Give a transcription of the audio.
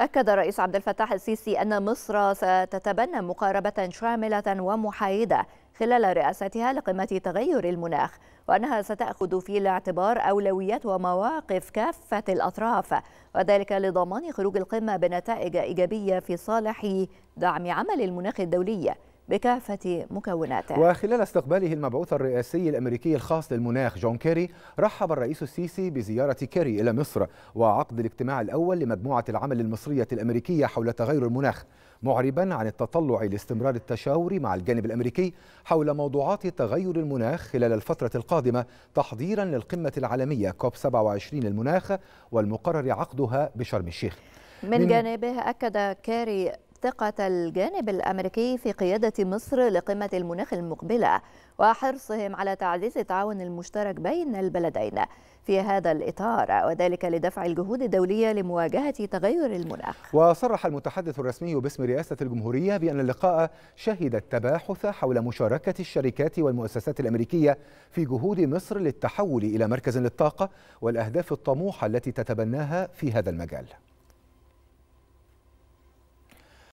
أكد الرئيس عبد الفتاح السيسي أن مصر ستتبنى مقاربة شاملة ومحايدة خلال رئاستها لقمة تغير المناخ وأنها ستأخذ في الاعتبار أولويات ومواقف كافة الأطراف وذلك لضمان خروج القمة بنتائج إيجابية في صالح دعم عمل المناخ الدولي بكافة مكوناته وخلال استقباله المبعوث الرئاسي الأمريكي الخاص للمناخ جون كيري رحب الرئيس السيسي بزيارة كيري إلى مصر وعقد الاجتماع الأول لمجموعة العمل المصرية الأمريكية حول تغير المناخ معربا عن التطلع لاستمرار التشاور مع الجانب الامريكي حول موضوعات تغير المناخ خلال الفتره القادمه تحضيرا للقمه العالميه كوب 27 للمناخ والمقرر عقدها بشرم الشيخ من, من جانبه اكد كاري ثقة الجانب الأمريكي في قيادة مصر لقمة المناخ المقبلة وحرصهم على تعزيز التعاون المشترك بين البلدين في هذا الإطار وذلك لدفع الجهود الدولية لمواجهة تغير المناخ وصرح المتحدث الرسمي باسم رئاسة الجمهورية بأن اللقاء شهد التباحث حول مشاركة الشركات والمؤسسات الأمريكية في جهود مصر للتحول إلى مركز للطاقة والأهداف الطموحة التي تتبناها في هذا المجال